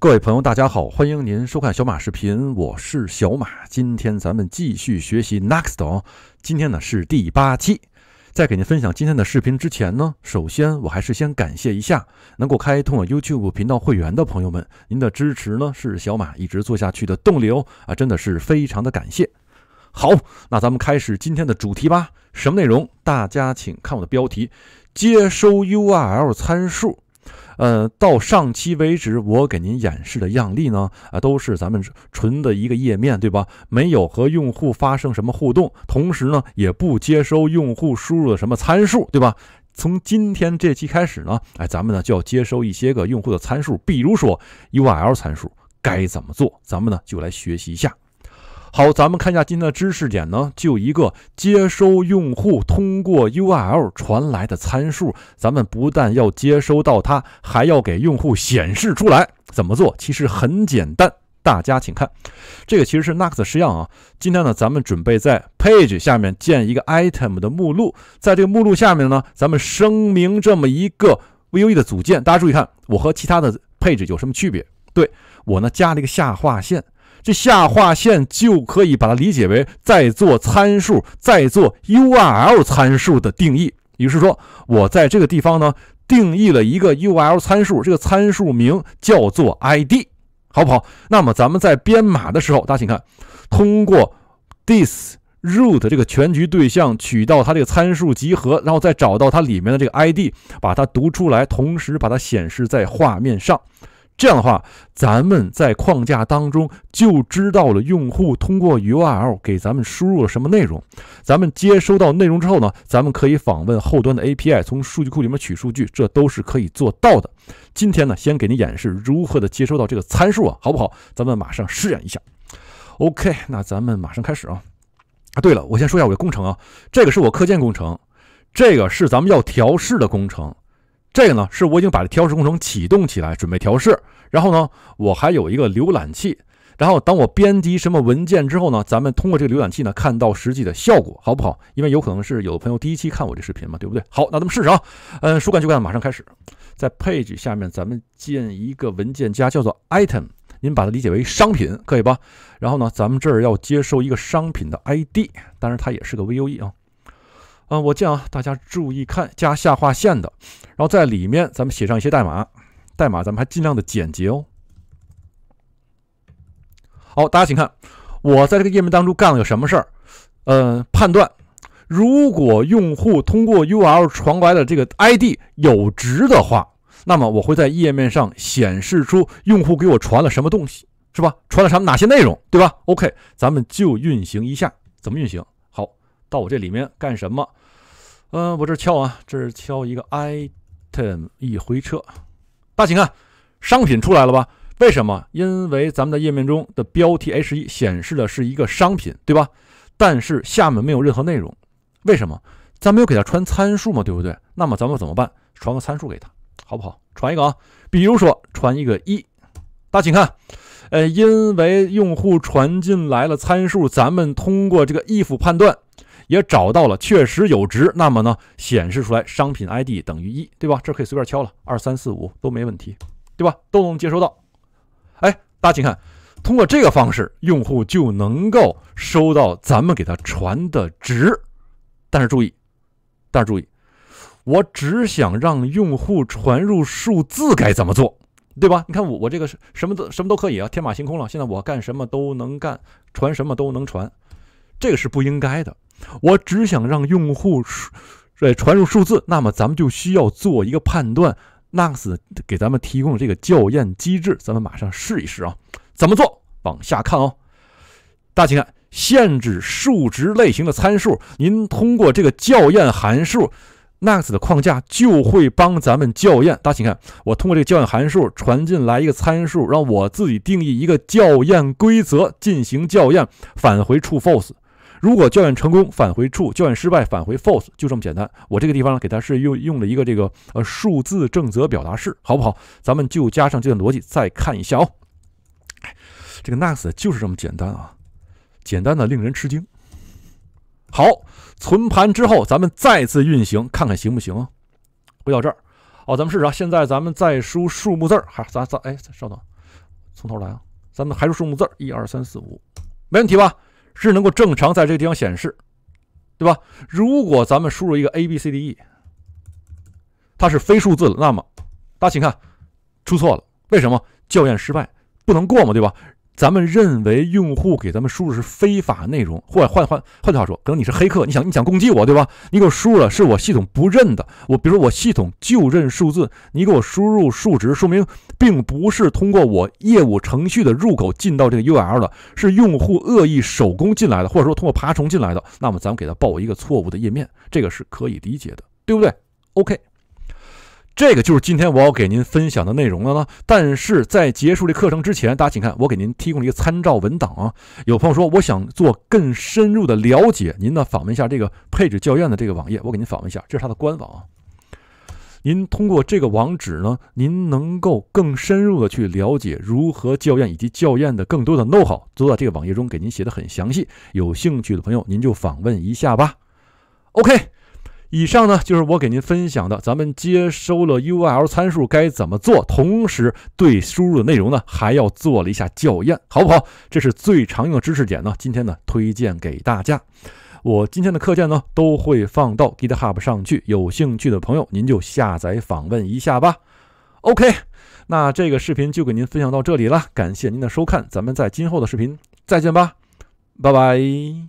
各位朋友，大家好，欢迎您收看小马视频，我是小马。今天咱们继续学习 Next 哦。今天呢是第八期，在给您分享今天的视频之前呢，首先我还是先感谢一下能够开通我 YouTube 频道会员的朋友们，您的支持呢是小马一直做下去的动力哦啊，真的是非常的感谢。好，那咱们开始今天的主题吧。什么内容？大家请看我的标题：接收 URL 参数。呃，到上期为止，我给您演示的样例呢，啊，都是咱们纯的一个页面，对吧？没有和用户发生什么互动，同时呢，也不接收用户输入的什么参数，对吧？从今天这期开始呢，哎，咱们呢就要接收一些个用户的参数，比如说 U R L 参数，该怎么做？咱们呢就来学习一下。好，咱们看一下今天的知识点呢，就一个接收用户通过 URL 传来的参数，咱们不但要接收到它，还要给用户显示出来。怎么做？其实很简单，大家请看，这个其实是 Next 实样啊。今天呢，咱们准备在 Page 下面建一个 Item 的目录，在这个目录下面呢，咱们声明这么一个 Vue 的组件。大家注意看，我和其他的配置有什么区别？对我呢，加了一个下划线。这下划线就可以把它理解为在做参数，在做 URL 参数的定义。也就是说，我在这个地方呢定义了一个 URL 参数，这个参数名叫做 ID，好不好？那么咱们在编码的时候，大家请看，通过 t h i s r o o t 这个全局对象取到它这个参数集合，然后再找到它里面的这个 ID，把它读出来，同时把它显示在画面上。这样的话，咱们在框架当中就知道了用户通过 URL 给咱们输入了什么内容。咱们接收到内容之后呢，咱们可以访问后端的 API，从数据库里面取数据，这都是可以做到的。今天呢，先给您演示如何的接收到这个参数啊，好不好？咱们马上试验一下。OK，那咱们马上开始啊！啊，对了，我先说一下我的工程啊，这个是我课件工程，这个是咱们要调试的工程。这个呢，是我已经把这调试工程启动起来，准备调试。然后呢，我还有一个浏览器。然后，当我编辑什么文件之后呢，咱们通过这个浏览器呢，看到实际的效果，好不好？因为有可能是有的朋友第一期看我这视频嘛，对不对？好，那咱们试试啊。嗯，说干就干，马上开始。在 page 下面，咱们建一个文件夹，叫做 item。您把它理解为商品，可以吧？然后呢，咱们这儿要接收一个商品的 ID，当然它也是个 Vue 啊。啊，我这样啊，大家注意看加下划线的，然后在里面咱们写上一些代码，代码咱们还尽量的简洁哦。好，大家请看，我在这个页面当中干了个什么事儿？呃，判断，如果用户通过 URL 传过来的这个 ID 有值的话，那么我会在页面上显示出用户给我传了什么东西，是吧？传了什么哪些内容，对吧？OK，咱们就运行一下，怎么运行？好，到我这里面干什么？嗯，我这敲啊，这是敲一个 item，一回车。大家请看，商品出来了吧？为什么？因为咱们的页面中的标题 H1 显示的是一个商品，对吧？但是下面没有任何内容，为什么？咱没有给它传参数嘛，对不对？那么咱们怎么办？传个参数给它，好不好？传一个啊，比如说传一个一。大家请看，呃，因为用户传进来了参数，咱们通过这个 if 判断。也找到了，确实有值，那么呢，显示出来商品 ID 等于一对吧？这可以随便敲了，二三四五都没问题，对吧？都能接收到。哎，大家请看，通过这个方式，用户就能够收到咱们给他传的值。但是注意，但是注意，我只想让用户传入数字，该怎么做？对吧？你看我我这个什么都什么都可以啊，天马行空了。现在我干什么都能干，传什么都能传。这个是不应该的。我只想让用户呃传入数字，那么咱们就需要做一个判断。n a x 给咱们提供了这个校验机制，咱们马上试一试啊。怎么做？往下看哦。大家请看，限制数值类型的参数，您通过这个校验函数 n a x 的框架就会帮咱们校验。大家请看，我通过这个校验函数传进来一个参数，让我自己定义一个校验规则进行校验，返回 true false。如果校验成功，返回 true；校验失败，返回 false。就这么简单。我这个地方呢，给它是用用了一个这个呃数字正则表达式，好不好？咱们就加上这段逻辑，再看一下哦。这个 n e x t 就是这么简单啊，简单的令人吃惊。好，存盘之后，咱们再次运行，看看行不行啊？回到这儿哦，咱们试试。啊。现在咱们再输数目字儿，好，咱咱哎，稍等，从头来啊，咱们还是数目字儿，一二三四五，没问题吧？是能够正常在这个地方显示，对吧？如果咱们输入一个 A B C D E，它是非数字，的，那么大家请看，出错了，为什么？校验失败，不能过嘛，对吧？咱们认为用户给咱们输入是非法内容，或者换换换句话说，可能你是黑客，你想你想攻击我，对吧？你给我输入了，是我系统不认的。我比如说我系统就认数字，你给我输入数值，说明并不是通过我业务程序的入口进到这个 URL 的，是用户恶意手工进来的，或者说通过爬虫进来的。那么咱们给他报一个错误的页面，这个是可以理解的，对不对？OK。这个就是今天我要给您分享的内容了呢。但是在结束这课程之前，大家请看，我给您提供了一个参照文档啊。有朋友说，我想做更深入的了解，您呢访问一下这个配置校验的这个网页，我给您访问一下，这是它的官网。您通过这个网址呢，您能够更深入的去了解如何校验以及校验的更多的 know how，都在这个网页中给您写的很详细。有兴趣的朋友，您就访问一下吧。OK。以上呢就是我给您分享的，咱们接收了 U I L 参数该怎么做，同时对输入的内容呢还要做了一下校验，好不好？这是最常用的知识点呢。今天呢推荐给大家，我今天的课件呢都会放到 GitHub 上去，有兴趣的朋友您就下载访问一下吧。OK，那这个视频就给您分享到这里了，感谢您的收看，咱们在今后的视频再见吧，拜拜。